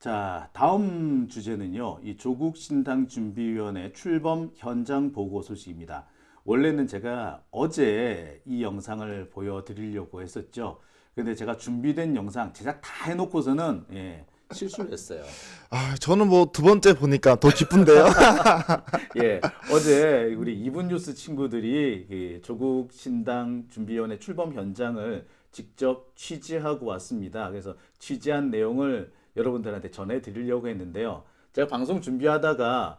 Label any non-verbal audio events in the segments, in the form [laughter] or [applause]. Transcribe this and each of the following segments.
자, 다음 주제는요. 이 조국 신당 준비위원회 출범 현장 보고 소식입니다. 원래는 제가 어제 이 영상을 보여드리려고 했었죠. 근데 제가 준비된 영상 제작 다 해놓고서는 예, 실수를 했어요. 아, 저는 뭐 두 번째 보니까 더 기쁜데요. [laughs] 예, 어제 우리 이분 뉴스 친구들이 그 조국 신당 준비위원회 출범 현장을 직접 취재하고 왔습니다. 그래서 취재한 내용을 여러분들한테 전해드리려고 했는데요. 제가 방송 준비하다가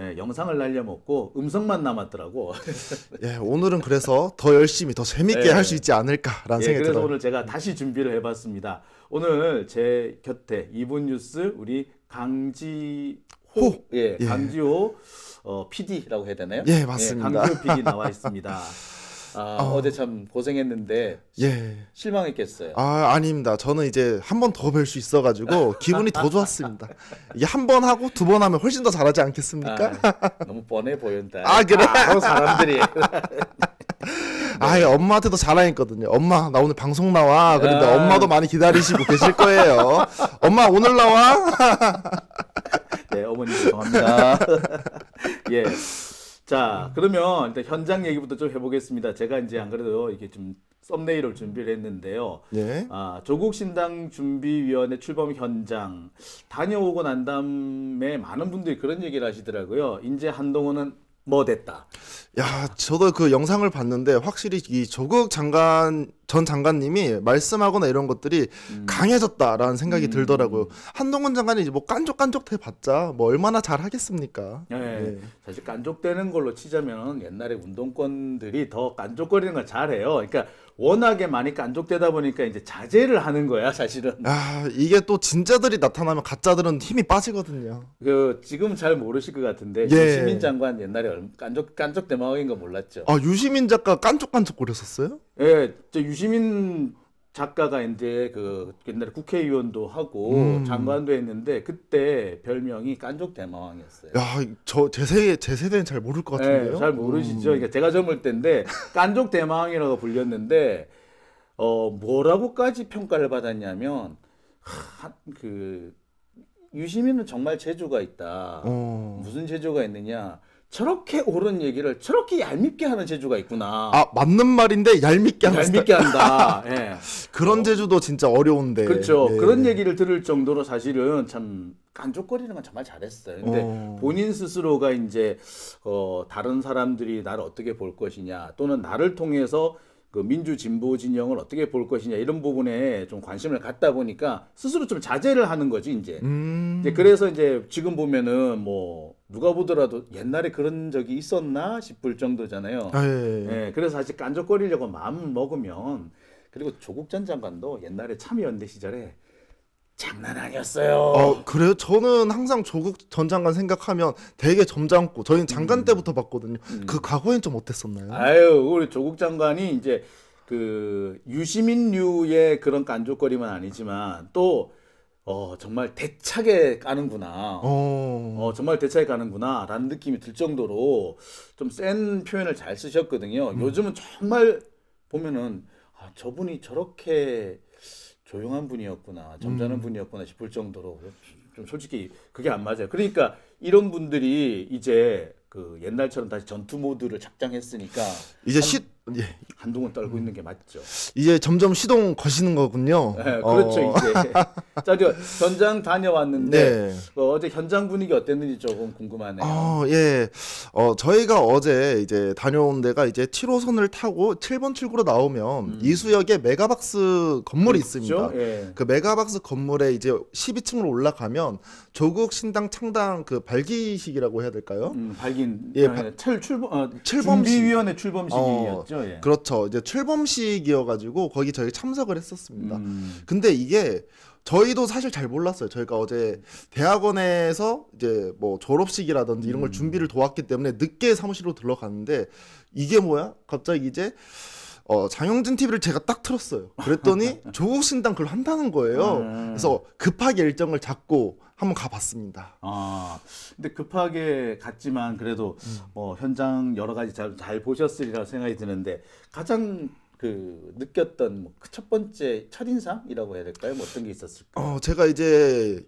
예, 영상을 날려먹고 음성만 남았더라고. [laughs] 예, 오늘은 그래서 더 열심히 더 재밌게 예, 할수 있지 않을까라는 예, 생각이 그래서 오늘 제가 다시 준비를 해봤습니다. 오늘 제 곁에 이분 뉴스 우리 강지호 호. 예, 예, 강지호 어, PD라고 해야 되나요? 예, 맞습니다. 예, 강지호 PD 나와 있습니다. [laughs] 아, 어. 어제 참 고생했는데 예. 실망했겠어요. 아 아닙니다. 저는 이제 한 번 더 뵐 수 있어가지고 기분이 더 좋았습니다. 이게 한 번 하고 두 번 하면 훨씬 더 잘하지 않겠습니까? 아, 너무 뻔해 보인다. 아 그래? 바 아, 사람들이. [laughs] 아예 엄마한테도 자랑했거든요. 엄마 나 오늘 방송 나와. 그런데 아. 엄마도 많이 기다리시고 계실 거예요. 엄마 오늘 나와. [laughs] 네 어머니 죄송합니다. [laughs] 예. 자, 네. 그러면 일단 현장 얘기부터 좀 해보겠습니다. 제가 이제 안 그래도 이게 좀 썸네일을 준비를 했는데요. 네. 아, 조국 신당 준비위원회 출범 현장 다녀오고 난 다음에 많은 분들이 그런 얘기를 하시더라고요. 이제 한동훈은 뭐 됐다. 야, 저도 그 영상을 봤는데 확실히 이 조국 장관 전 장관님이 말씀하거나 이런 것들이 음. 강해졌다라는 생각이 음. 들더라고요. 한동훈 장관이 이제 뭐 깐족깐족 해봤자 뭐 얼마나 잘 하겠습니까? 네, 네. 사실 깐족되는 걸로 치자면 옛날에 운동권들이 더 깐족거리는 걸 잘해요. 그러니까 워낙에 많이 깐족되다 보니까 이제 자제를 하는 거야 사실은. 아 이게 또 진짜들이 나타나면 가짜들은 힘이 빠지거든요. 그 지금 잘 모르실 것 같은데 예. 시민 장관 옛날에 깐족 깐족되면 고마인거 몰랐죠. 아 유시민 작가 깐족깐족그렸었어요 예, 저 유시민 작가가 이제 그 옛날에 국회의원도 하고 음. 장관도 했는데 그때 별명이 깐족 대마왕이었어요. 야, 저제 세대 제 세대는 잘 모를 것 같은데요. 예, 잘 모르시죠. 음. 그러니까 제가 젊을 때인데 깐족 대마왕이라고 불렸는데 어 뭐라고까지 평가를 받았냐면 하, 그 유시민은 정말 재주가 있다. 어. 무슨 재주가 있느냐? 저렇게 옳은 얘기를 저렇게 얄밉게 하는 재주가 있구나. 아 맞는 말인데 얄밉게 한다. 얄밉게 [laughs] 한다. 예. 그런 어. 재주도 진짜 어려운데. 그렇죠. 네. 그런 얘기를 들을 정도로 사실은 참 깐족거리는 건 정말 잘했어요. 근데 어. 본인 스스로가 이제 어, 다른 사람들이 나를 어떻게 볼 것이냐 또는 나를 통해서 그 민주 진보 진영을 어떻게 볼 것이냐 이런 부분에 좀 관심을 갖다 보니까 스스로 좀 자제를 하는 거지 이제. 음. 이제 그래서 이제 지금 보면은 뭐 누가 보더라도 옛날에 그런 적이 있었나 싶을 정도잖아요. 아, 예, 예, 예. 예, 그래서 사실 깐족거리려고 마음 먹으면 그리고 조국 전 장관도 옛날에 참여연대 시절에 장난 아니었어요. 어, 그래요? 저는 항상 조국 전 장관 생각하면 되게 점잖고 저희는 장관 음. 때부터 봤거든요. 음. 그 과거엔 좀 어땠었나요? 아유, 우리 조국 장관이 이제 그 유시민류의 그런 깐족거림은 아니지만 또어 정말 대차게 까는구나. 오. 어. 어 정말 대차게 까는구나라는 느낌이 들 정도로 좀 센 표현을 잘 쓰셨거든요. 음. 요즘은 정말 보면은 아 저분이 저렇게 조용한 분이었구나, 점잖은 음. 분이었구나 싶을 정도로 좀 솔직히 그게 안 맞아요. 그러니까 이런 분들이 이제 그 옛날처럼 다시 전투 모드를 작정했으니까 이제 시, 예. 한동안 떨고 있는 게 맞죠. 이제 점점 시동 거시는 거군요. 네, 그렇죠 어. 이제. 자, 저 현장 다녀왔는데 네. 뭐 어, 제 현장 분위기 어땠는지 조금 궁금하네요. 어, 예. 어, 저희가 어제 이제 다녀온 데가 이제 7호선을 타고 7번 출구로 나오면 음. 이수역에 메가박스 건물이 그렇죠? 있습니다. 예. 그 메가박스 건물에 이제 12층으로 올라가면 조국 신당 창당 그 발기식이라고 해야 될까요? 음, 발기 예, 바, 출, 범 어, 출범식. 준비위원회 출범식이었죠. 어, 있죠. 예. 그렇죠. 이제 출범식이어가지고 거기 저희 참석을 했었습니다. 음. 근데 이게 저희도 사실 잘 몰랐어요. 저희가 어제 대학원에서 이제 뭐 졸업식이라든지 이런 걸 음. 준비를 도왔기 때문에 늦게 사무실로 들러갔는데 이게 뭐야? 갑자기 이제 어, 장영진 TV를 제가 딱 틀었어요. 그랬더니 [laughs] 조국신당 그걸 한다는 거예요. 음. 그래서 급하게 일정을 잡고 한번 가봤습니다. 아, 근데 급하게 갔지만 그래도 음. 뭐 현장 여러 가지 잘, 잘 보셨으리라 생각이 드는데 가장 그 느꼈던 뭐첫 그 번째 첫 인상이라고 해야 될까요? 뭐 어떤 게 있었을까요? 어, 제가 이제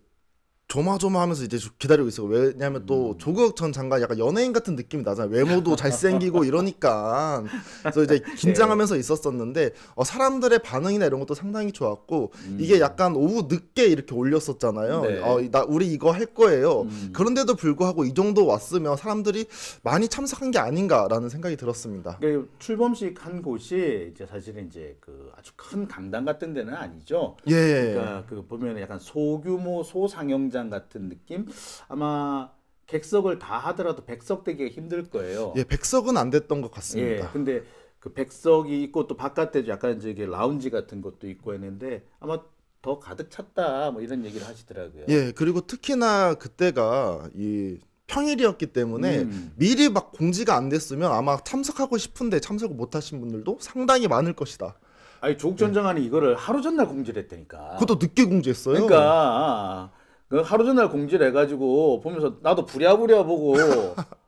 조마조마하면서 이제 기다리고 있어요. 왜냐하면 음. 또 조국 전 장관 약간 연예인 같은 느낌이 나잖아요. 외모도 [laughs] 잘생기고 이러니까 그래서 이제 네. 긴장하면서 있었었는데 어, 사람들의 반응이나 이런 것도 상당히 좋았고 음. 이게 약간 오후 늦게 이렇게 올렸었잖아요. 네. 어, 나 우리 이거 할 거예요. 음. 그런데도 불구하고 이 정도 왔으면 사람들이 많이 참석한 게 아닌가라는 생각이 들었습니다. 그러니까 출범식 한 곳이 이제 사실은 이제 그 아주 큰 강당 같은 데는 아니죠. 예. 그러니까 그 보면 약간 소규모 소상영 경기장 같은 느낌 아마 객석을 다 하더라도 백석 되기가 힘들 거예요. 예, 백석은 안 됐던 것 같습니다. 예, 근데 그 백석이 있고 또 바깥에 약간 이제 라운지 같은 것도 있고 했는데 아마 더 가득 찼다 뭐 이런 얘기를 하시더라고요. 예, 그리고 특히나 그때가 이 평일이었기 때문에 음. 미리 막 공지가 안 됐으면 아마 참석하고 싶은데 참석을 못 하신 분들도 상당히 많을 것이다. 아니 조국 전 장관이 네. 이거를 하루 전날 공지를 했다니까. 그것도 늦게 공지했어요. 그러니까 그 하루 전날 공지를 해가지고 보면서 나도 부랴부랴 보고 [laughs]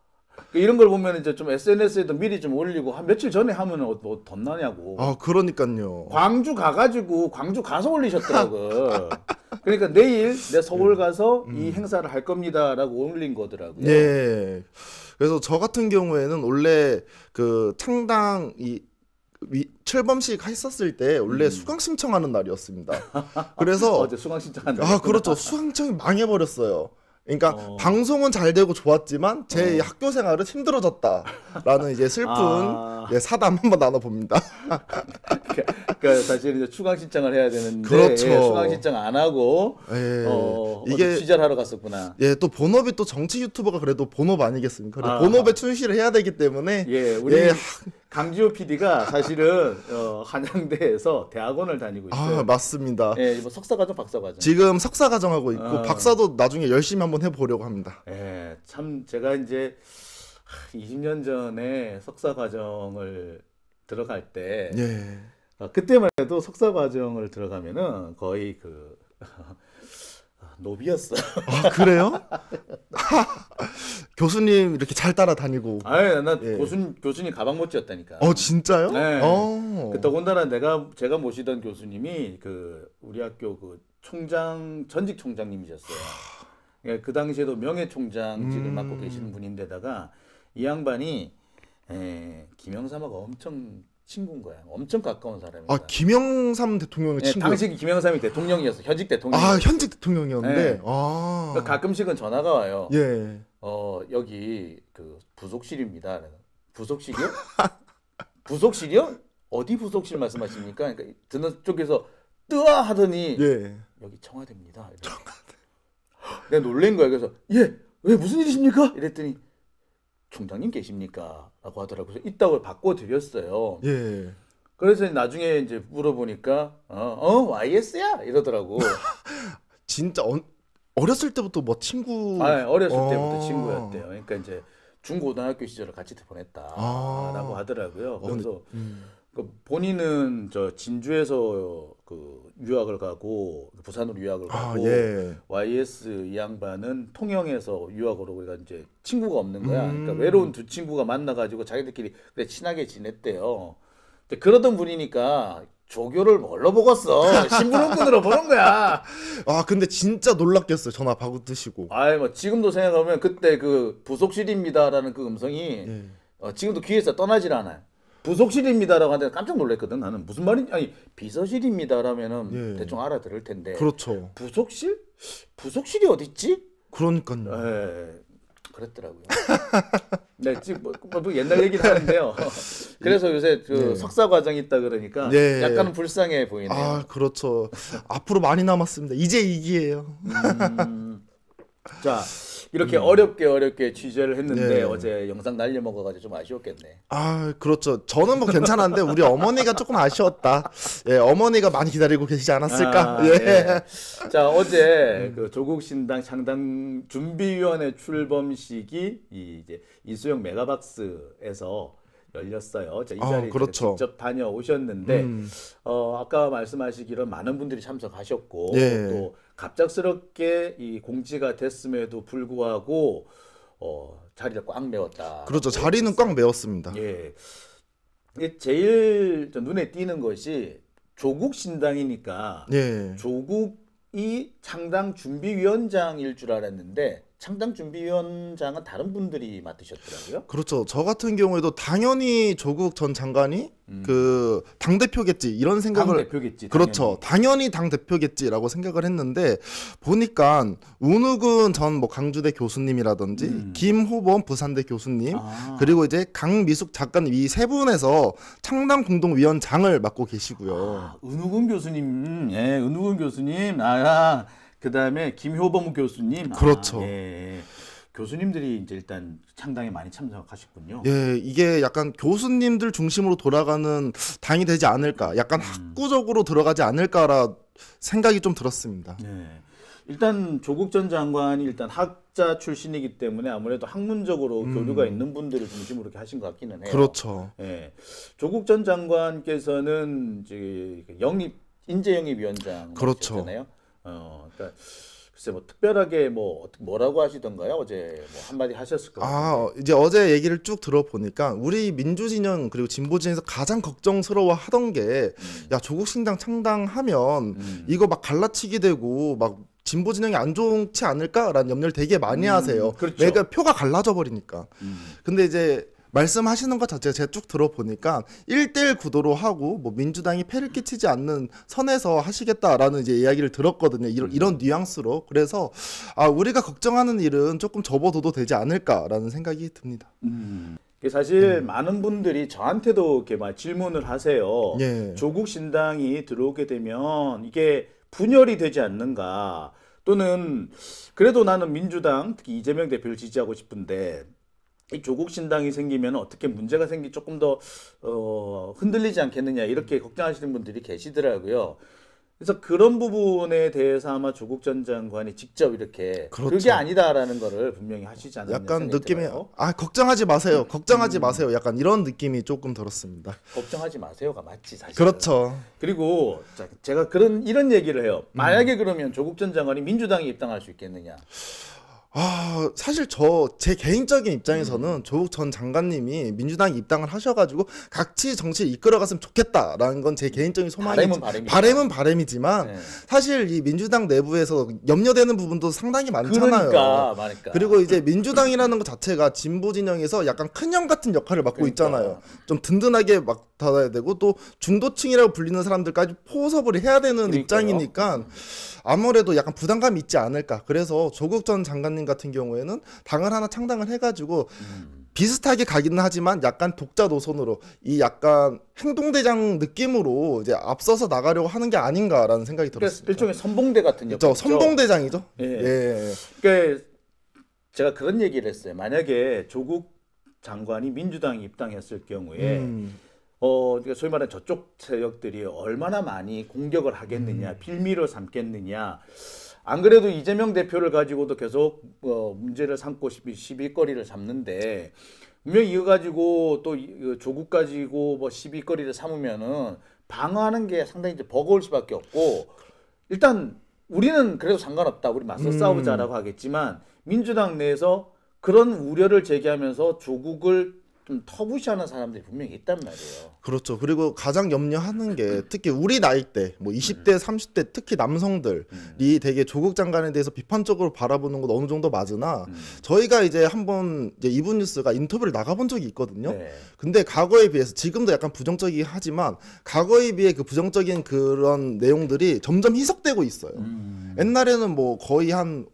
이런 걸 보면 이제 좀 SNS에도 미리 좀 올리고 한 며칠 전에 하면 어, 뭐 덧나냐고. 아 그러니까요. 광주 가가지고 광주 가서 올리셨더라고. [laughs] 그러니까 내일 내 서울 음. 가서 음. 이 행사를 할 겁니다라고 올린 거더라고요. 예. 그래서 저 같은 경우에는 원래 그 창당 이 위, 철범식 했었을 때 원래 음. 수강 신청하는 날이었습니다. [laughs] 그래서 어제 수강 신청한 아 그렇죠. 수강 청이 망해버렸어요. 그러니까 어. 방송은 잘 되고 좋았지만 제 어. 학교 생활은 힘들어졌다라는 이제 슬픈 아. 예, 사담 한번 나눠봅니다. [laughs] 그러니까 사실 이제 추가 신청을 해야 되는데 그렇죠. 예, 추가 신청 안 하고 예. 어, 이게 취재 하러 갔었구나. 예, 또 본업이 또 정치 유튜버가 그래도 본업 아니겠습니까? 그래 아. 본업에 충실을 해야 되기 때문에 예, 우리 예. 강지호 PD가 사실은 [laughs] 어, 한양대에서 대학원을 다니고 아, 있어요. 아 맞습니다. 예, 뭐 석사과정, 박사과정. 지금 석사과정 하고 있고 어. 박사도 나중에 열심히 한번 해보려고 합니다. 예, 참 제가 이제 20년 전에 석사과정을 들어갈 때, 예. 어, 그때만 해도 석사과정을 들어가면은 거의 그 [laughs] 노비였어. 아, 그래요? [laughs] 교수님 이렇게 잘 따라다니고. 아니, 나 예. 교수 교수님 가방 못지였다니까. 어, 진짜요? 네. 어. 그 더군다나 내가 제가 모시던 교수님이 그 우리 학교 그 총장 전직 총장님이셨어요. 예, 그 당시에도 명예 총장직을 음... 맡고 계시는 분인데다가 이 양반이 에, 예, 김영삼하고 엄청 친구인 거야. 엄청 가까운 사람이야. 아 김영삼 대통령의 네, 친구. 당시 김영삼이 대통령이었어. 현직 대통령. 아 현직 대통령이었는데. 네. 아. 그러니까 가끔씩은 전화가 와요. 예. 어 여기 그 부속실입니다. 부속실이요? [laughs] 부속실이요? 어디 부속실 말씀하십니까? 그러니까 드는 쪽에서 뜨아 하더니 예. 여기 청와대입니다. 청와대. 내가 놀란 거야. 그래서 예. 왜 무슨 일이십니까? 이랬더니 총장님 계십니까? 라고 하더라고요. 있다고 바꿔드렸어요. 예. 그래서 나중에 이제 물어보니까 어, 어 YS야 이러더라고. [laughs] 진짜 어, 어렸을 때부터 뭐 친구. 아 예, 어렸을 어. 때부터 친구였대요. 그러니까 이제 중고등학교 시절을 같이 보냈다라고 아. 하더라고요. 그래서 어, 근데, 음. 그 본인은 저 진주에서 그 유학을 가고 그 부산으로 유학을 아, 가고 아, 예. YS 이 양반은 통영에서 유학으로 그러니까 이제 친구가 없는 거야. 음. 그러니까 외로운 두 친구가 만나가지고 자기들끼리 그래 친하게 지냈대요. 근데 그러던 분이니까 조교를 뭘로 보겠어? 신부름군으로 보는 거야. [laughs] 아 근데 진짜 놀랐겠어요. 전화 받드시고 아이 뭐 지금도 생각하면 그때 그 부속실입니다라는 그 음성이 예. 어, 지금도 귀에서 떠나질 않아요. 부속실입니다라고 하는데 깜짝 놀랐거든 나는 무슨 말인지 아니 비서실입니다라면은 예. 대충 알아들을 텐데 그렇죠 부속실 부속실이 어디있지 그러니까요 예 그랬더라고요 [laughs] 네 지금 뭐, 뭐, 뭐 옛날 얘기 하는데요 [laughs] 그래서 요새 그 예. 석사 과정이 있다 그러니까 예. 약간 불쌍해 보이네요 아 그렇죠 앞으로 많이 남았습니다 이제 이기예요 음, [laughs] 자 이렇게 음. 어렵게 어렵게 취재를 했는데 네. 어제 영상 날려 먹어가지고 좀 아쉬웠겠네. 아 그렇죠. 저는 뭐 괜찮았는데 우리 어머니가 조금 아쉬웠다. 예, 어머니가 많이 기다리고 계시지 않았을까. 아, 예. 예. 자 어제 그 조국 신당 창당 준비위원회 출범식이 이 이제 이수영 메가박스에서 열렸어요. 자, 이 아, 자리에 아, 그렇죠. 직접 다녀오셨는데 음. 어, 아까 말씀하시기로 많은 분들이 참석하셨고 예. 또 갑작스럽게 이 공지가 됐음에도 불구하고 어, 자리를 꽉 메웠다. 그렇죠. 네. 자리는 꽉 메웠습니다. 예. 제일 눈에 띄는 것이 조국 신당이니까 예. 조국이 창당 준비위원장일 줄 알았는데 창당 준비위원장은 다른 분들이 맡으셨더라고요. 그렇죠. 저 같은 경우에도 당연히 조국 전 장관이 음. 그당 대표겠지 이런 생각을 당 대표겠지. 그렇죠. 당연히, 당연히 당 대표겠지라고 생각을 했는데 보니까 운우근 전 뭐 강주대 교수님이라든지 음. 김호범 부산대 교수님 아. 그리고 이제 강미숙 작가님 이 세 분에서 창당 공동위원장을 맡고 계시고요. 아, 은우근 교수님, 예, 은우근 교수님, 아. 그 다음에 김효범 교수님. 아, 그렇죠. 아, 예. 교수님들이 이제 일단 창당에 많이 참석하셨군요. 예, 이게 약간 교수님들 중심으로 돌아가는 당이 되지 않을까, 약간 음. 학구적으로 들어가지 않을까라 생각이 좀 들었습니다. 예. 일단 조국 전 장관이 일단 학자 출신이기 때문에 아무래도 학문적으로 음. 교류가 있는 분들을 중심으로 이렇게 하신 것 같기는 해요. 그렇죠. 예. 조국 전 장관께서는 이제 영입 인재영입위원장 그렇 잖아요 어, 그러니까 글쎄 뭐 특별하게 뭐 뭐라고 하시던가요? 어제 뭐 한마디 하셨을 거예요. 아 어, 이제 어제 얘기를 쭉 들어보니까 우리 민주진영 그리고 진보진에서 가장 걱정스러워하던 게야 음. 조국신당 창당하면 음. 이거 막 갈라치기 되고 막 진보 진영이 안 좋지 않을까라는 염려를 되게 많이 음, 하세요. 음, 그렇죠. 그러 표가 갈라져 버리니까. 음. 근데 이제 말씀하시는 것 자체가 제가 쭉 들어보니까 1대1 구도로 하고 뭐 민주당이 패를 끼치지 않는 선에서 하시겠다라는 이제 이야기를 들었거든요. 이런, 이런 음. 뉘앙스로. 그래서 아, 우리가 걱정하는 일은 조금 접어둬도 되지 않을까라는 생각이 듭니다. 음. 그 사실 음. 많은 분들이 저한테도 이렇게 막 질문을 하세요. 예. 조국 신당이 들어오게 되면 이게 분열이 되지 않는가? 또는 그래도 나는 민주당 특히 이재명 대표를 지지하고 싶은데 이 조국 신당이 생기면 어떻게 문제가 생기 조금 더 어, 흔들리지 않겠느냐 이렇게 음. 걱정하시는 분들이 계시더라고요. 그래서 그런 부분에 대해서 아마 조국 전 장관이 직접 이렇게 그렇죠. 그게 아니다라는 거를 분명히 하시지 않았나 약간 느낌이 들요아 걱정하지 마세요. 음. 걱정하지 음. 마세요. 약간 이런 느낌이 조금 들었습니다. 걱정하지 마세요가 맞지 사실. 그렇죠. 그리고 제가 그런 이런 얘기를 해요. 음. 만약에 음. 그러면 조국 전 장관이 민주당에 입당할 수 있겠느냐? 아, 사실 저 제 개인적인 입장에서는 음. 조국 전 장관님이 민주당 입당을 하셔가지고 같이 정치를 이끌어갔으면 좋겠다라는 건 제 개인적인 소망이지 바램은, 바램은 바램이지만 네. 사실 이 민주당 내부에서 염려되는 부분도 상당히 많잖아요. 그러니까, 그러니까. 그리고 이제 민주당이라는 것 자체가 진보 진영에서 약간 큰형 같은 역할을 맡고 그러니까. 있잖아요. 좀 든든하게 막 닫아야 되고 또 중도층이라고 불리는 사람들까지 포섭을 해야 되는 입장이니까. 아무래도 약간 부담감이 있지 않을까. 그래서 조국 전 장관님 같은 경우에는 당을 하나 창당을 해가지고 음. 비슷하게 가기는 하지만 약간 독자 노선으로 이 약간 행동대장 느낌으로 이제 앞서서 나가려고 하는 게 아닌가라는 생각이 그러니까 들었습니다. 일종의 선봉대 같은 역할. 선봉대장이죠. 예. 예. 그러니까 제가 그런 얘기를 했어요. 만약에 조국 장관이 민주당에 입당했을 경우에 음. 어, 그러니까 소위 말하는 저쪽 세력들이 얼마나 많이 공격을 하겠느냐, 음. 빌미로 삼겠느냐. 안 그래도 이재명 대표를 가지고도 계속 어, 문제를 삼고 시비, 시비거리를 삼는데 분명히 이거 가지고 또 그 조국 가지고 뭐 시비거리를 삼으면은 방어하는 게 상당히 이제 버거울 수밖에 없고 일단 우리는 그래도 상관없다. 우리 맞서 싸우자라고 음. 하겠지만 민주당 내에서 그런 우려를 제기하면서 조국을 좀 터부시하는 사람들이 분명히 있단 말이에요. 그렇죠. 그리고 가장 염려하는 게 특히 우리 나이 때, 뭐 20대, 음. 30대 특히 남성들이 음. 되게 조국 장관에 대해서 비판적으로 바라보는 건 어느 정도 맞으나 음. 저희가 이제 한번 이제 이분 뉴스가 인터뷰를 나가본 적이 있거든요. 네. 근데 과거에 비해서 지금도 약간 부정적이 하지만 과거에 비해 그 부정적인 그런 내용들이 점점 희석되고 있어요. 음. 옛날에는 뭐 거의 한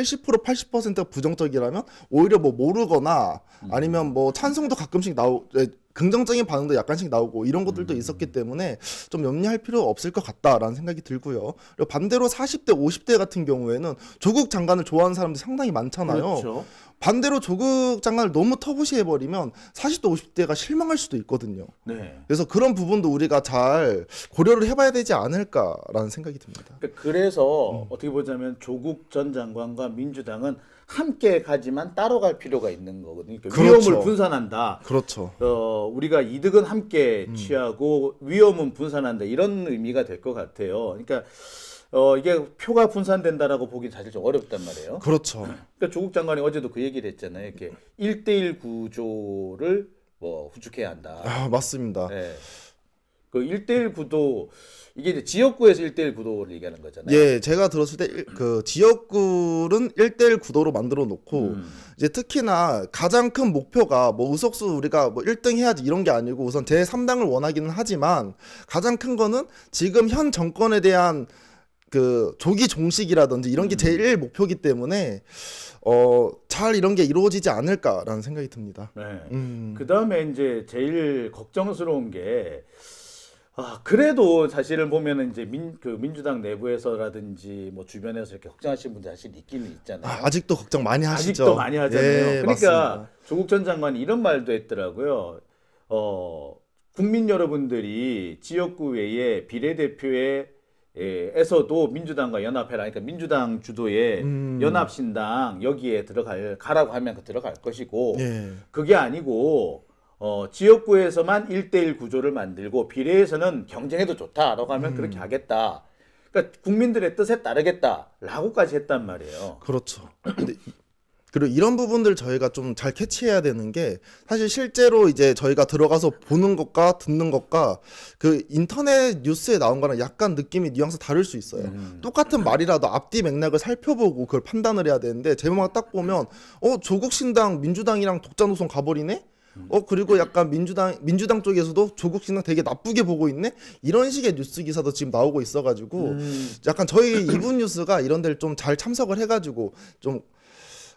70% 80%가 부정적이라면 오히려 뭐 모르거나 아니면 뭐 찬성도 가끔씩 나오 예, 긍정적인 반응도 약간씩 나오고 이런 것들도 음. 있었기 때문에 좀 염려할 필요 없을 것 같다라는 생각이 들고요. 그리고 반대로 40대 50대 같은 경우에는 조국 장관을 좋아하는 사람들이 상당히 많잖아요. 그렇죠. 반대로 조국 장관을 너무 터부시해 버리면 40대 50대가 실망할 수도 있거든요. 네. 그래서 그런 부분도 우리가 잘 고려를 해봐야 되지 않을까라는 생각이 듭니다. 그러니까 그래서 음. 어떻게 보자면 조국 전 장관과 민주당은 함께 가지만 따로 갈 필요가 있는 거거든요. 그러니까 그렇죠. 위험을 분산한다. 그렇죠. 어, 우리가 이득은 함께 음. 취하고 위험은 분산한다. 이런 의미가 될 것 같아요. 그러니까 어, 이게 표가 분산된다라고 보기 사실 좀 어렵단 말이에요. 그렇죠. 그러니까 조국 장관이 어제도 그 얘기를 했잖아요. 이렇게 일대일 구조를 뭐 구축해야 한다. 아, 맞습니다. 네. 그일대일 구도 이게 이제 지역구에서 일대일 구도를 얘기하는 거잖아요. 예, 제가 들었을 때 그 지역구는 일대일 구도로 만들어 놓고 음. 이제 특히나 가장 큰 목표가 뭐 의석수 우리가 뭐일등 해야지 이런 게 아니고 우선 제삼당을 원하기는 하지만 가장 큰 거는 지금 현 정권에 대한 그 조기 종식이라든지 이런 게 음. 제일 목표기 때문에 어 잘 이런 게 이루어지지 않을까라는 생각이 듭니다. 네. 음. 그 다음에 이제 제일 걱정스러운 게 아, 그래도 사실을 보면은 이제 민, 그 민주당 내부에서라든지 뭐 주변에서 이렇게 걱정하시는 분들 사실 있긴 있잖아요. 아, 아직도 걱정 많이 하시죠. 아직도 많이 하잖아요. 예, 그러니까 맞습니다. 조국 전 장관이 이런 말도 했더라고요. 어, 국민 여러분들이 지역구 외에 비례대표에 에서도 민주당과 연합해라. 그러니까 민주당 주도의 음. 연합신당 여기에 들어갈 가라고 하면 그 들어갈 것이고 예. 그게 아니고 어, 지역구에서만 일대일 구조를 만들고 비례에서는 경쟁해도 좋다라고 하면 음. 그렇게 하겠다. 그러니까 국민들의 뜻에 따르겠다라고까지 했단 말이에요. 그렇죠. [clears throat] 그리고 이런 부분들 저희가 좀 잘 캐치해야 되는 게 사실 실제로 이제 저희가 들어가서 보는 것과 듣는 것과 그 인터넷 뉴스에 나온 거랑 약간 느낌이 뉘앙스 다를 수 있어요. 음. 똑같은 말이라도 앞뒤 맥락을 살펴보고 그걸 판단을 해야 되는데 제목만 딱 보면 어 조국 신당 민주당이랑 독자 노선 가버리네? 어 그리고 약간 민주당 민주당 쪽에서도 조국 신당 되게 나쁘게 보고 있네 이런 식의 뉴스 기사도 지금 나오고 있어가지고 음. 약간 저희 이분 뉴스가 이런 데를 좀 잘 참석을 해가지고 좀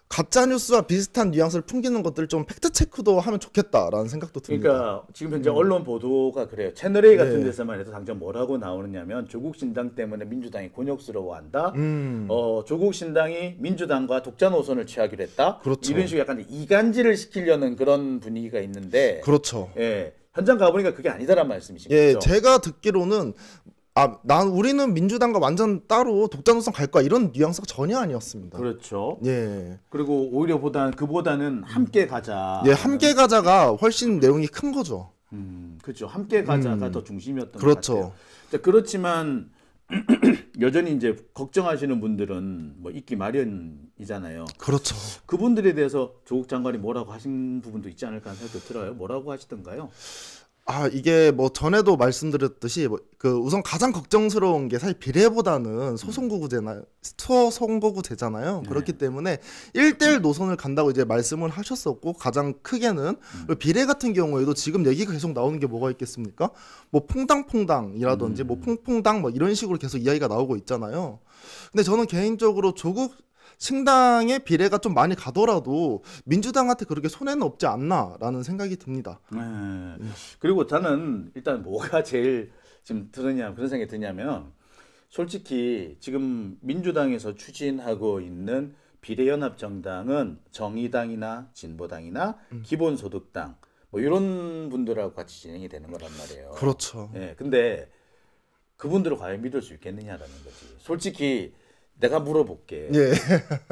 가짜 뉴스와 비슷한 뉘앙스를 풍기는 것들 좀 팩트 체크도 하면 좋겠다라는 생각도 듭니다. 그러니까 지금 현재 음. 언론 보도가 그래요. 채널 A 네. 같은 네. 데서만 해도 당장 뭐라고 나오느냐면 조국 신당 때문에 민주당이 곤욕스러워한다. 음. 어, 조국 신당이 민주당과 독자 노선을 취하기로 했다. 그렇죠. 이런 식으로 약간 이간질을 시키려는 그런 분위기가 있는데 그렇죠. 예. 현장 가보니까 그게 아니다란 말씀이신 예, 거죠? 예, 제가 듣기로는 아, 난 우리는 민주당과 완전 따로 독자노선 갈 거야 이런 뉘앙스가 전혀 아니었습니다. 그렇죠. 예. 그리고 오히려 보단 그보다는 함께 가자. 예, 함께 가자가 훨씬 내용이 큰 거죠. 음, 그렇죠. 함께 가자가 음. 더 중심이었던 그렇죠. 것 같아요. 자, 그렇지만 [clears throat] 여전히 이제 걱정하시는 분들은 뭐 있기 마련이잖아요. 그렇죠. 그분들에 대해서 조국 장관이 뭐라고 하신 부분도 있지 않을까 하는 생각도 들어요. 뭐라고 하시던가요? 아 이게 뭐 전에도 말씀드렸듯이 뭐 그 우선 가장 걱정스러운 게 사실 비례보다는 음. 소송거구제나 소선거구제잖아요. 네. 그렇기 때문에 1대1 노선을 간다고 이제 말씀을 하셨었고 가장 크게는 음. 비례 같은 경우에도 지금 얘기가 계속 나오는 게 뭐가 있겠습니까? 뭐 퐁당퐁당이라든지 뭐 음. 뭐 퐁퐁당 뭐 이런 식으로 계속 이야기가 나오고 있잖아요. 근데 저는 개인적으로 조국 신당의 비례가 좀 많이 가더라도 민주당한테 그렇게 손해는 없지 않나라는 생각이 듭니다. 네. 그리고 저는 일단 뭐가 제일 지금 드느냐 그런 생각이 드냐면 솔직히 지금 민주당에서 추진하고 있는 비례연합 정당은 정의당이나 진보당이나 음. 기본소득당 뭐 이런 분들하고 같이 진행이 되는 거란 말이에요. 그렇죠. 예. 근데 그분들을 과연 믿을 수 있겠느냐라는 거지. 솔직히 내가 물어볼게. 예.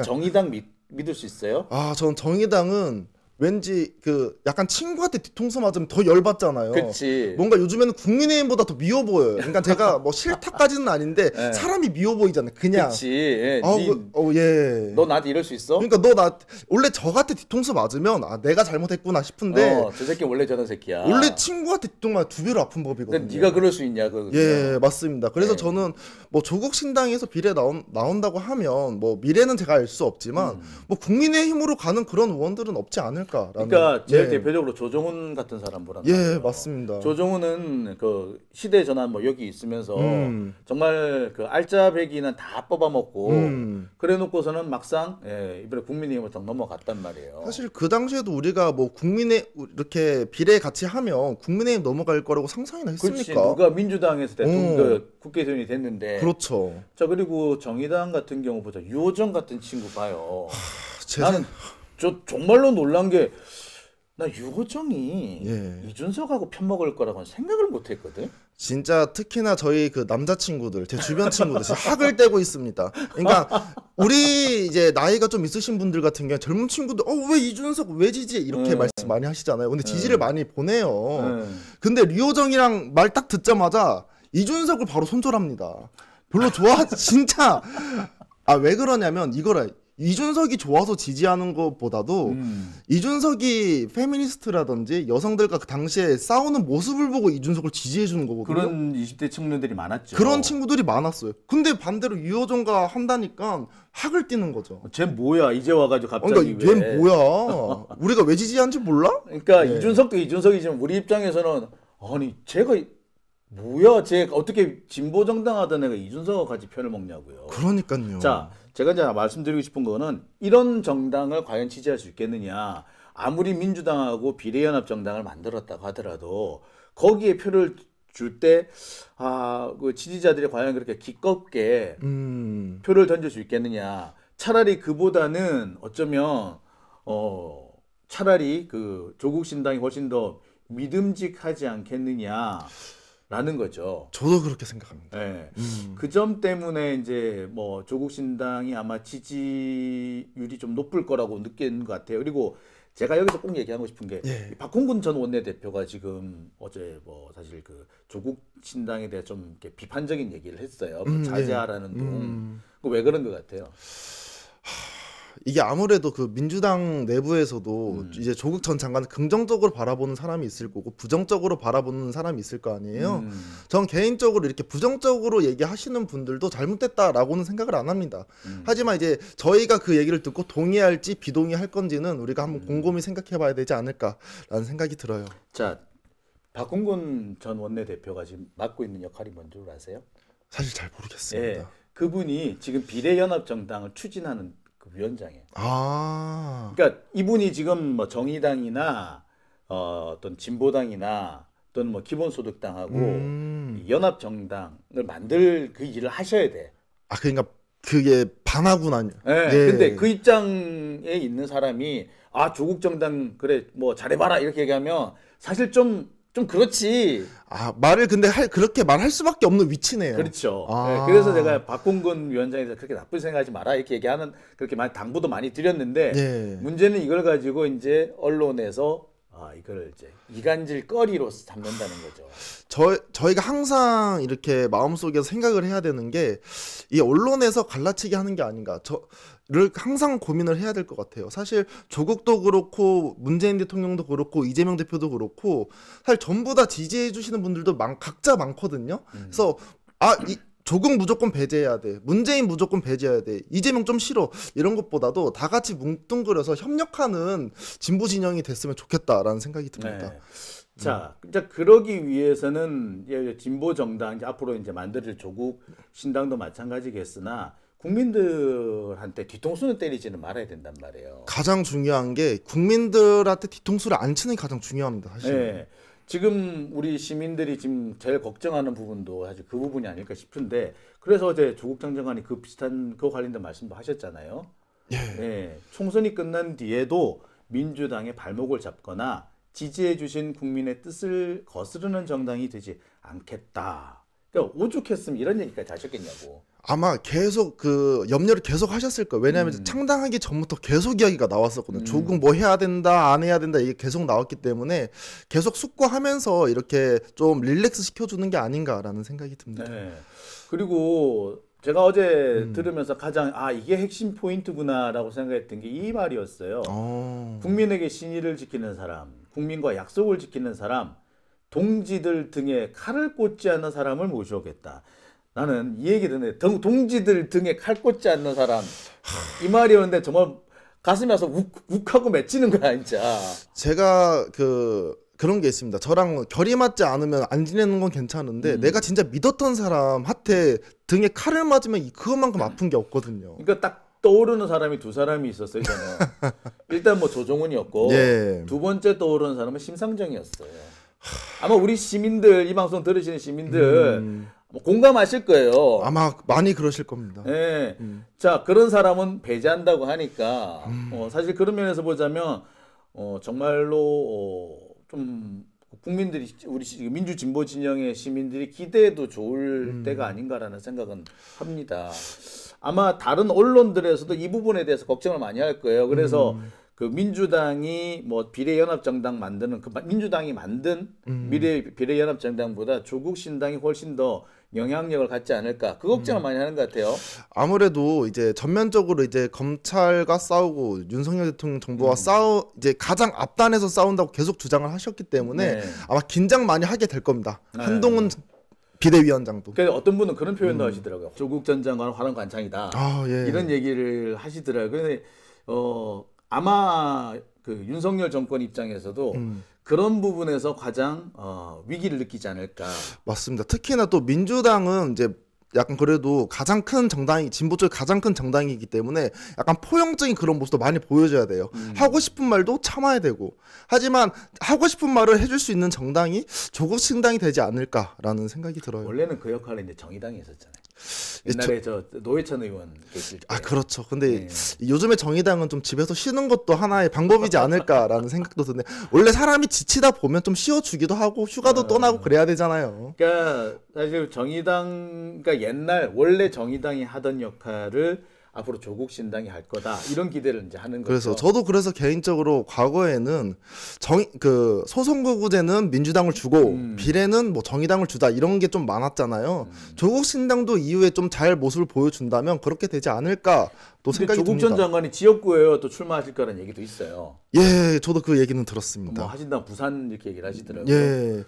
정의당 믿, 믿을 수 있어요? 아, 전 정의당은 왠지 그 약간 친구한테 뒤통수 맞으면 더 열받잖아요. 그치. 뭔가 요즘에는 국민의힘보다 더 미워 보여요. 그러니까 제가 뭐 [laughs] 싫다까지는 아닌데 네. 사람이 미워 보이잖아요. 그냥. 그치. 예, 어, 네. 그, 어, 예. 너 나한테 이럴 수 있어? 그러니까 너 나 원래 저한테 뒤통수 맞으면 아 내가 잘못했구나 싶은데. 어, 저 새끼 원래 저런 새끼야. 원래 친구한테 뒤통수 맞두 배로 아픈 법이거든요. 네가 그럴 수 있냐 그. 예, 맞습니다. 그래서 네. 저는 뭐 조국 신당에서 비례 나온 나온다고 하면 뭐 미래는 제가 알 수 없지만 음. 뭐 국민의힘으로 가는 그런 의원들은 없지 않을. 않을까. 그러니까 제일 예. 대표적으로 조정훈 같은 사람 보란 말이에요. 예, 맞습니다. 조정훈은 그 시대 전환 뭐 여기 있으면서 음. 정말 그 알짜배기는 다 뽑아먹고 음. 그래놓고서는 막상 예, 이번에 국민의힘을 딱 넘어갔단 말이에요. 사실 그 당시에도 우리가 뭐 국민의 이렇게 비례 같이 하면 국민의힘 넘어갈 거라고 상상이나 했습니까? 그렇지, 누가 민주당에서 대통령 음. 그 국회의원이 됐는데. 그렇죠. 자 그리고 정의당 같은 경우 보자 유호정 같은 친구 봐요. 하, 나는 저 정말로 놀란 게 나 유호정이 예. 이준석하고 편먹을 거라고는 생각을 못했거든. 진짜 특히나 저희 그 남자친구들 제 주변 친구들 진 학을 떼고 있습니다. 그러니까 우리 이제 나이가 좀 있으신 분들 같은 경우 젊은 친구들 어 왜 이준석 왜 지지 이렇게 음. 말씀 많이 하시잖아요. 근데 음. 지지를 음. 많이 보내요. 음. 근데 류호정이랑 말 딱 듣자마자 이준석을 바로 손절합니다. 별로 좋아 [laughs] 진짜 아 왜 그러냐면 이거를 이준석이 좋아서 지지하는 것보다도 음. 이준석이 페미니스트라든지 여성들과 그 당시에 싸우는 모습을 보고 이준석을 지지해 주는 거거든요. 그런 20대 청년들이 많았죠. 그런 친구들이 많았어요. 근데 반대로 유호정과 한다니까 학을 뛰는 거죠. 어, 쟤 뭐야 이제 와가지고 갑자기 그러니까 왜? 쟤 뭐야 우리가 왜 지지한지 몰라? 그러니까 네. 이준석도 이준석이지만 우리 입장에서는 아니 쟤가 뭐야 쟤 어떻게 진보 정당하던 애가 이준석과 같이 편을 먹냐고요. 그러니까요. 자. 제가 이제 말씀드리고 싶은 거는 이런 정당을 과연 지지할 수 있겠느냐. 아무리 민주당하고 비례연합 정당을 만들었다고 하더라도 거기에 표를 줄 때 아, 그 지지자들이 과연 그렇게 기껍게 음. 표를 던질 수 있겠느냐. 차라리 그보다는 어쩌면 어 차라리 그 조국 신당이 훨씬 더 믿음직하지 않겠느냐. 라는 거죠. 저도 그렇게 생각합니다. 네. 음. 그점 때문에 이제 뭐 조국 신당이 아마 지지율이 좀 높을 거라고 느끼는것 같아요. 그리고 제가 여기서 꼭 얘기하고 싶은 게 예. 박홍근 전 원내대표가 지금 어제 뭐 사실 그 조국 신당에 대해 좀 이렇게 비판적인 얘기를 했어요. 그 음, 네. 자제하라는 예. 음. 둥. 왜 그런 것 같아요? 하... 이게 아무래도 그 민주당 내부에서도 음. 이제 조국 전 장관을 긍정적으로 바라보는 사람이 있을 거고 부정적으로 바라보는 사람이 있을 거 아니에요. 음. 전 개인적으로 이렇게 부정적으로 얘기하시는 분들도 잘못됐다라고는 생각을 안 합니다. 음. 하지만 이제 저희가 그 얘기를 듣고 동의할지 비동의할 건지는 우리가 한번 음. 곰곰이 생각해봐야 되지 않을까라는 생각이 들어요. 자, 박홍근 전 원내대표가 지금 맡고 있는 역할이 뭔 줄 아세요? 사실 잘 모르겠습니다. 예, 그분이 지금 비례연합정당을 추진하는 그위원장이에 아. 그러니까 이분이 지금 뭐 정의당이나 어, 어떤 진보당이나 또는 뭐 기본소득당하고 음. 연합정당을 만들 그 일을 하셔야 돼. 아 그러니까 그게 반하구나. 네, 네. 근데 그 입장에 있는 사람이 아 조국 정당 그래 뭐 잘해봐라 이렇게 얘기하면 사실 좀좀 그렇지. 아 말을 근데 할, 그렇게 말할 수밖에 없는 위치네요. 그렇죠. 아. 네, 그래서 제가 박홍근 위원장에서 그렇게 나쁜 생각하지 마라 이렇게 얘기하는 그렇게 많이 당부도 많이 드렸는데 예. 문제는 이걸 가지고 이제 언론에서 아 이걸 이제 이간질 거리로 잡는다는 거죠. 저 저희가 항상 이렇게 마음속에서 생각을 해야 되는 게 이 언론에서 갈라치기 하는 게 아닌가. 저를 항상 고민을 해야 될 것 같아요. 사실 조국도 그렇고 문재인 대통령도 그렇고 이재명 대표도 그렇고 사실 전부 다 지지해 주시는 분들도 많, 각자 많거든요. 음. 그래서 아 이, 조국 무조건 배제해야 돼. 문재인 무조건 배제해야 돼. 이재명 좀 싫어. 이런 것보다도 다 같이 뭉뚱그려서 협력하는 진보 진영이 됐으면 좋겠다라는 생각이 듭니다. 네. 자, 이제 그러기 위해서는 진보 정당 이제 앞으로 이제 만들어질 조국 신당도 마찬가지겠으나 국민들한테 뒤통수는 때리지는 말아야 된단 말이에요. 가장 중요한 게 국민들한테 뒤통수를 안 치는 게 가장 중요합니다. 사실. 네. 지금 우리 시민들이 지금 제일 걱정하는 부분도 사실 그 부분이 아닐까 싶은데 그래서 어제 조국 장관이 그 비슷한 그 관련된 말씀도 하셨잖아요. 예. 예. 총선이 끝난 뒤에도 민주당의 발목을 잡거나 지지해 주신 국민의 뜻을 거스르는 정당이 되지 않겠다. 그러니까 오죽했으면 이런 얘기까지 하셨겠냐고. 아마 계속 그 염려를 계속 하셨을 거예요. 왜냐하면 음. 창당하기 전부터 계속 이야기가 나왔었거든요. 음. 조금뭐 해야 된다, 안 해야 된다 이게 계속 나왔기 때문에 계속 숙고하면서 이렇게 좀 릴렉스 시켜주는 게 아닌가라는 생각이 듭니다. 네. 그리고 제가 어제 음. 들으면서 가장 아 이게 핵심 포인트구나라고 생각했던 게 이 말이었어요. 오. 어. 국민에게 신의를 지키는 사람, 국민과 약속을 지키는 사람, 동지들 등에 칼을 꽂지 않는 사람을 모셔오겠다. 나는 이 얘기 듣네. 등, 동지들 등에 칼 꽂지 않는 사람. 이 말이었는데 정말 가슴이 와서 욱, 욱하고 맺히는 거야, 진짜. 제가 그 그런 게 있습니다. 저랑 결이 맞지 않으면 안 지내는 건 괜찮은데 음. 내가 진짜 믿었던 사람한테 등에 칼을 맞으면 그것만큼 아픈 게 없거든요. 그러니까 딱 떠오르는 사람이 두 사람이 있었어요. 저는 [laughs] 일단 뭐 조정훈이었고 예. 두 번째 떠오르는 사람은 심상정이었어요. 아마 우리 시민들 이 방송 들으시는 시민들 음. 뭐 공감하실 거예요. 아마 많이 그러실 겁니다. 네. 음. 자, 그런 사람은 배제한다고 하니까, 음. 어, 사실 그런 면에서 보자면, 어, 정말로, 어, 좀, 국민들이, 우리 민주진보진영의 시민들이 기대해도 좋을 음. 때가 아닌가라는 생각은 합니다. 아마 다른 언론들에서도 이 부분에 대해서 걱정을 많이 할 거예요. 그래서, 음. 그 민주당이 뭐 비례연합정당 만드는 그 민주당이 만든 음. 미래 비례연합정당보다 조국신당이 훨씬 더 영향력을 갖지 않을까 그 걱정을 음. 많이 하는 것 같아요. 아무래도 이제 전면적으로 이제 검찰과 싸우고 윤석열 대통령 정부와 음. 싸우 이제 가장 앞단에서 싸운다고 계속 주장을 하셨기 때문에 네. 아마 긴장 많이 하게 될 겁니다. 네. 한동훈 비대위원장도. 그 어떤 분은 그런 표현도 음. 하시더라고요. 조국 전 장관 화랑 관창이다. 아, 예. 이런 얘기를 하시더라고요. 근데 어 아마 그 윤석열 정권 입장에서도 음. 그런 부분에서 가장 어, 위기를 느끼지 않을까. 맞습니다. 특히나 또 민주당은 이제 약간 그래도 가장 큰 정당이 진보 쪽 가장 큰 정당이기 때문에 약간 포용적인 그런 모습도 많이 보여줘야 돼요. 음. 하고 싶은 말도 참아야 되고 하지만 하고 싶은 말을 해줄 수 있는 정당이 조국 신당이 되지 않을까라는 생각이 들어요. 원래는 그 역할을 이제 정의당이 했었잖아요. 예, 옛날에 저, 저 노회찬 의원 아 그렇죠. 근데 네. 요즘에 정의당은 좀 집에서 쉬는 것도 하나의 방법이지 않을까라는 생각도 드네. 원래 사람이 지치다 보면 좀 쉬어주기도 하고 휴가도 어... 떠나고 그래야 되잖아요. 그러니까 사실 정의당 그러니까 옛날 원래 정의당이 하던 역할을 앞으로 조국 신당이 할 거다 이런 기대를 이제 하는 거죠. 그래서 저도 그래서 개인적으로 과거에는 정 그 소선거구제는 민주당을 주고 음. 비례는 뭐 정의당을 주다 이런 게 좀 많았잖아요. 음. 조국 신당도 이후에 좀 잘 모습을 보여준다면 그렇게 되지 않을까 또 생각이 조국 듭니다. 전 장관이 지역구에 또 출마하실 거라는 얘기도 있어요. 예, 저도 그 얘기는 들었습니다. 뭐 하신다 부산 이렇게 얘기를 하시더라고요. 예.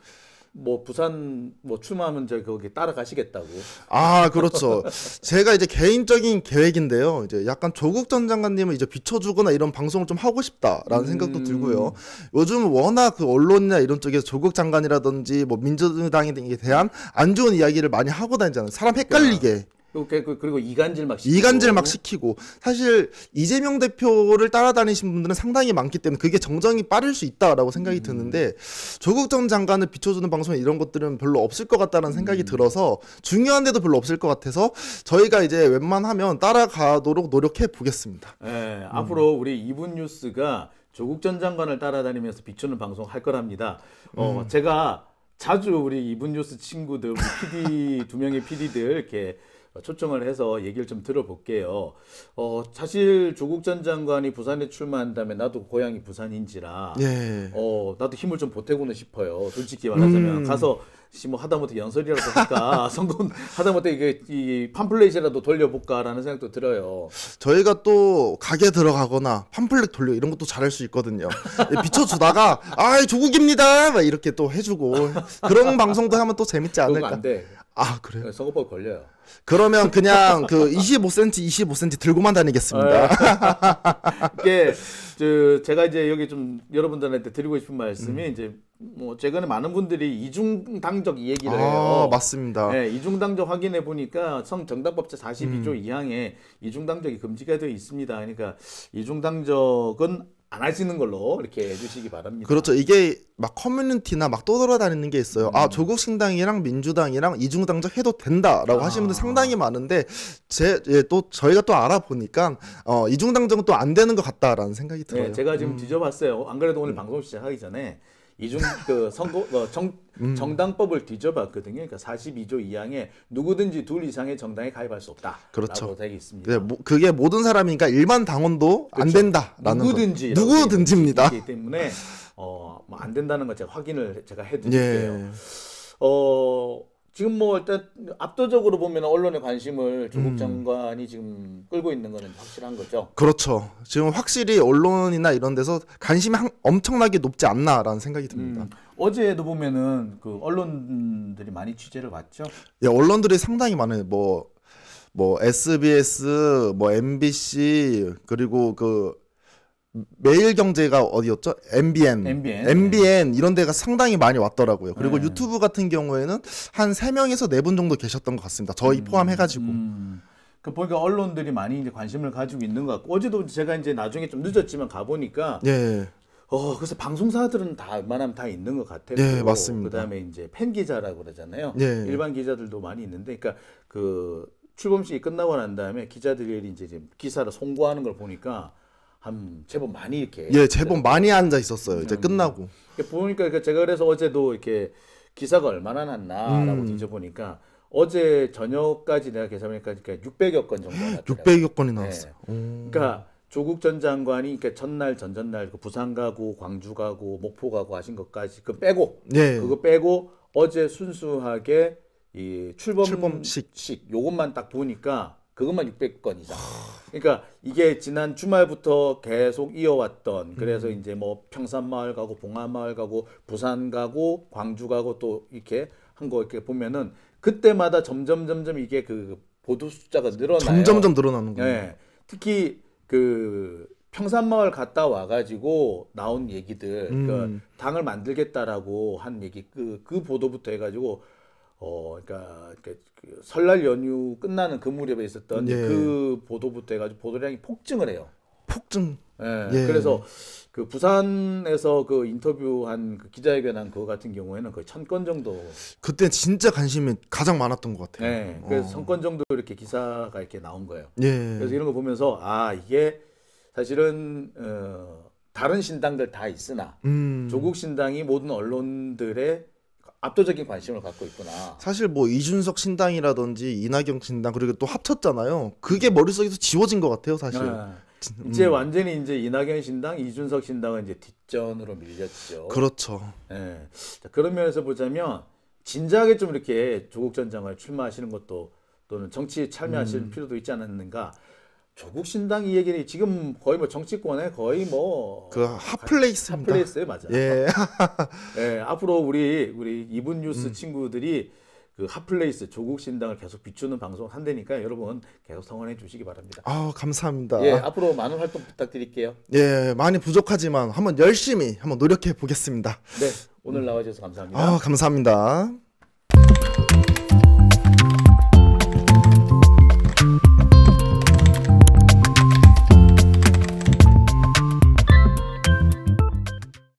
뭐 부산 뭐 출마하면 저 거기 따라가시겠다고. 아 그렇죠. 제가 이제 개인적인 계획인데요. 이제 약간 조국 전 장관님을 이제 비춰주거나 이런 방송을 좀 하고 싶다라는 음... 생각도 들고요. 요즘 워낙 그 언론이나 이런 쪽에서 조국 장관이라든지 뭐 민주당에 대한 안 좋은 이야기를 많이 하고 다니잖아요. 사람 헷갈리게. 그러니까. 그, 그, 그, 그리고 이간질 막 시키고. 이간질 막 시키고 사실 이재명 대표를 따라다니신 분들은 상당히 많기 때문에 그게 정정이 빠를 수 있다라고 생각이 음. 드는데 조국 전 장관을 비춰주는 방송에 이런 것들은 별로 없을 것 같다는 생각이 음. 들어서 중요한데도 별로 없을 것 같아서 저희가 이제 웬만하면 따라가도록 노력해 보겠습니다. 네, 음. 앞으로 우리 이분 뉴스가 조국 전 장관을 따라다니면서 비추는 방송 할 거랍니다. 어, 음. 제가 자주 우리 이분 뉴스 친구들, PD 두 명의 PD들 이렇게 초청을 해서 얘기를 좀 들어볼게요. 어, 사실 조국 전 장관이 부산에 출마한 다면 나도 고향이 부산인지라 예. 어, 나도 힘을 좀 보태고는 싶어요. 솔직히 말하자면 음. 가서 뭐 하다못해 연설이라도 할까 성공 [laughs] 하다못해 이게 이 팜플렛이라도 돌려볼까라는 생각도 들어요. 저희가 또 가게 들어가거나 팜플렛 돌려 이런 것도 잘할 수 있거든요. 예, 비춰주다가 [laughs] 아 조국입니다 막 이렇게 또 해주고 그런 방송도 하면 또 재밌지 않을까. 안 돼. 아 그래요? 선거법 걸려요. 그러면 그냥 그 25cm, 25cm 들고만 다니겠습니다. 네. 이게 저 제가 이제 여기 좀 여러분들한테 드리고 싶은 말씀이 음. 이제 뭐 최근에 많은 분들이 이중당적 얘기를 아, 해요. 맞습니다. 네, 이중당적 확인해 보니까 성정당법제 42조 음. 2항에 이중당적이 금지가 되어 있습니다. 그러니까 이중당적은 안 하시는 걸로 이렇게 해주시기 바랍니다. 그렇죠. 이게 막 커뮤니티나 막 떠돌아다니는 게 있어요. 음. 아 조국신당이랑 민주당이랑 이중당적 해도 된다라고 아. 하시는 분들 아. 상당히 많은데 제또 예, 저희가 또 알아보니까 어, 이중당적은 또 안 되는 것 같다라는 생각이 네, 들어요. 네, 제가 지금 음. 뒤져봤어요. 안 그래도 오늘 음. 방송 시작하기 전에 이중 그 선거 어, 정 음. 정당법을 뒤져봤거든요. 그러니까 42조 2항에 누구든지 둘 이상의 정당에 가입할 수 없다. 그렇죠. 있습니다. 네, 뭐, 그게 모든 사람이니까 일반 당원도 그렇죠. 어, 뭐 안 된다라는 누구든지 누구든지입니다. 그렇기 때문에 어안 된다는 걸 제가 확인을 제가 해드릴게요. 예. 어. 지금 뭐 일단 압도적으로 보면 언론의 관심을 조국 음. 장관이 지금 끌고 있는 거는 확실한 거죠. 그렇죠. 지금 확실히 언론이나 이런 데서 관심이 한, 엄청나게 높지 않나라는 생각이 듭니다. 음. 어제도 보면은 그 언론들이 많이 취재를 봤죠. 예, 언론들이 상당히 많은 뭐뭐 뭐 SBS, 뭐 MBC 뭐 그리고 그 매일경제가 어디였죠? MBN, MBN, MBN 이런 데가 상당히 많이 왔더라고요. 그리고 네. 유튜브 같은 경우에는 한 세명에서네분 정도 계셨던 것 같습니다. 저희 음, 포함해가지고. 음. 그 보니까 언론들이 많이 이제 관심을 가지고 있는 것 같고 어제도 제가 이제 나중에 좀 늦었지만 가 보니까 예. 어 그래서 방송사들은 다 웬만하면 다 있는 것 같아요. 네 맞습니다. 그다음에 이제 팬 기자라고 그러잖아요. 예. 일반 기자들도 많이 있는데, 그러니까 그 출범식이 끝나고 난 다음에 기자들이 이제 기사를 송고하는 걸 보니까 한 제법 많이 이렇게 예 제법 많이 앉아 있었어요 이제 음. 끝나고 그러니까 보니까 그러니까 제가 그래서 어제도 이렇게 기사가 얼마나 났나라고 음. 뒤져보니까 어제 저녁까지 내가 계산하니까 600여 그러니까 건 정도 네. 나왔어요. 600여 건이 나왔어요. 네. 그러니까 조국 전 장관이 그러니까 전날 전전날 그 부산 가고 광주 가고 목포 가고 하신 것까지 그 빼고 예. 그거 빼고 어제 순수하게 이 출범 식식 요것만 딱 보니까 그것만 600건 이상. 그러니까 이게 지난 주말부터 계속 이어왔던 그래서 음. 이제 뭐 평산마을 가고 봉화마을 가고 부산 가고 광주 가고 또 이렇게 한 거 이렇게 보면은 그때마다 점점 점점 이게 그 보도 숫자가 늘어나요. 점점점 늘어나는예요 네. 특히 그 평산마을 갔다 와가지고 나온 얘기들, 그러니까 음. 그 당을 만들겠다라고 한 얘기, 그, 그 보도부터 해가지고 어 그러니까, 그 설날 연휴 끝나는 그 무렵에 있었던 예. 그 보도부터 해가지고 보도량이 폭증을 해요. 폭증. 예. 예. 그래서 그 부산에서 그 인터뷰한 그 기자회견한 그거 같은 경우에는 거의 천 건 정도. 그때 진짜 관심이 가장 많았던 것 같아요. 예. 그래서 천건 어. 정도 이렇게 기사가 이렇게 나온 거예요. 예. 그래서 이런 거 보면서 아 이게 사실은 어, 다른 신당들 다 있으나 음. 조국 신당이 모든 언론들의 압도적인 관심을 갖고 있구나. 사실 뭐 이준석 신당이라든지 이낙연 신당 그리고 또 합쳤잖아요. 그게 머릿속에서 지워진 것 같아요, 사실. 아, 이제 완전히 이제 이낙연 신당, 이준석 신당은 이제 뒷전으로 밀렸죠. 그렇죠. 예. 자, 그런 면에서 보자면 진지하게좀 이렇게 조국 전장을 출마하시는 것도 또는 정치에 참여하시는 음. 필요도 있지 않았는가. 조국 신당 이 얘기는 지금 거의 뭐 정치권에 거의 뭐그핫플레이스 핫플레이스에 맞아. 예. [laughs] 예. 앞으로 우리 우리 이분 뉴스 음. 친구들이 그 핫플레이스 조국 신당을 계속 비추는 방송 한다니까 여러분 계속 성원해 주시기 바랍니다. 아 감사합니다. 예, 앞으로 많은 활동 부탁드릴게요. 예, 많이 부족하지만 한번 열심히 한번 노력해 보겠습니다. 네, 오늘 나와주셔서 감사합니다. 아 감사합니다.